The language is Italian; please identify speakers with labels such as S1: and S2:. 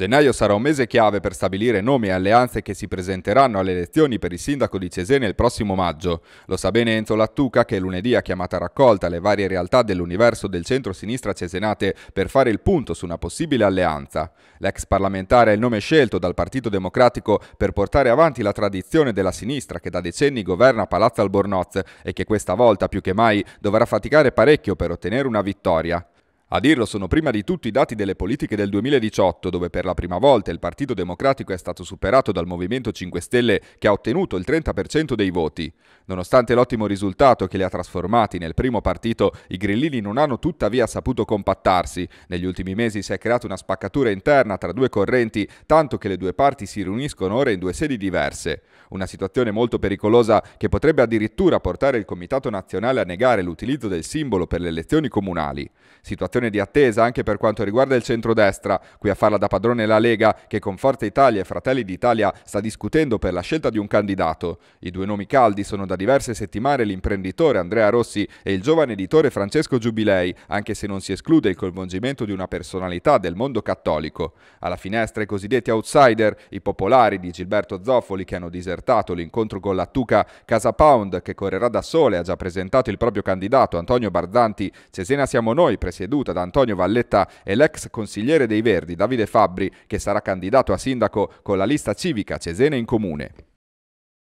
S1: Gennaio sarà un mese chiave per stabilire nomi e alleanze che si presenteranno alle elezioni per il sindaco di Cesena il prossimo maggio. Lo sa bene Enzo Lattuca che lunedì ha chiamato a raccolta le varie realtà dell'universo del centro-sinistra cesenate per fare il punto su una possibile alleanza. L'ex parlamentare è il nome scelto dal Partito Democratico per portare avanti la tradizione della sinistra che da decenni governa Palazzo Albornoz e che questa volta più che mai dovrà faticare parecchio per ottenere una vittoria. A dirlo sono prima di tutto i dati delle politiche del 2018, dove per la prima volta il Partito Democratico è stato superato dal Movimento 5 Stelle che ha ottenuto il 30% dei voti. Nonostante l'ottimo risultato che li ha trasformati nel primo partito, i grillini non hanno tuttavia saputo compattarsi. Negli ultimi mesi si è creata una spaccatura interna tra due correnti, tanto che le due parti si riuniscono ora in due sedi diverse. Una situazione molto pericolosa che potrebbe addirittura portare il Comitato Nazionale a negare l'utilizzo del simbolo per le elezioni comunali. Situazione situazione di attesa anche per quanto riguarda il centrodestra, qui a farla da padrone la Lega che con Forza Italia e Fratelli d'Italia sta discutendo per la scelta di un candidato. I due nomi caldi sono da diverse settimane l'imprenditore Andrea Rossi e il giovane editore Francesco Giubilei, anche se non si esclude il coinvolgimento di una personalità del mondo cattolico. Alla finestra i cosiddetti outsider, i popolari di Gilberto Zoffoli che hanno disertato l'incontro con la Tuca Casa Pound che correrà da sole ha già presentato il proprio candidato Antonio Barzanti, Cesena siamo noi presieduta presieduta da Antonio Valletta e l'ex consigliere dei Verdi Davide Fabbri, che sarà candidato a sindaco con la lista civica Cesena in comune.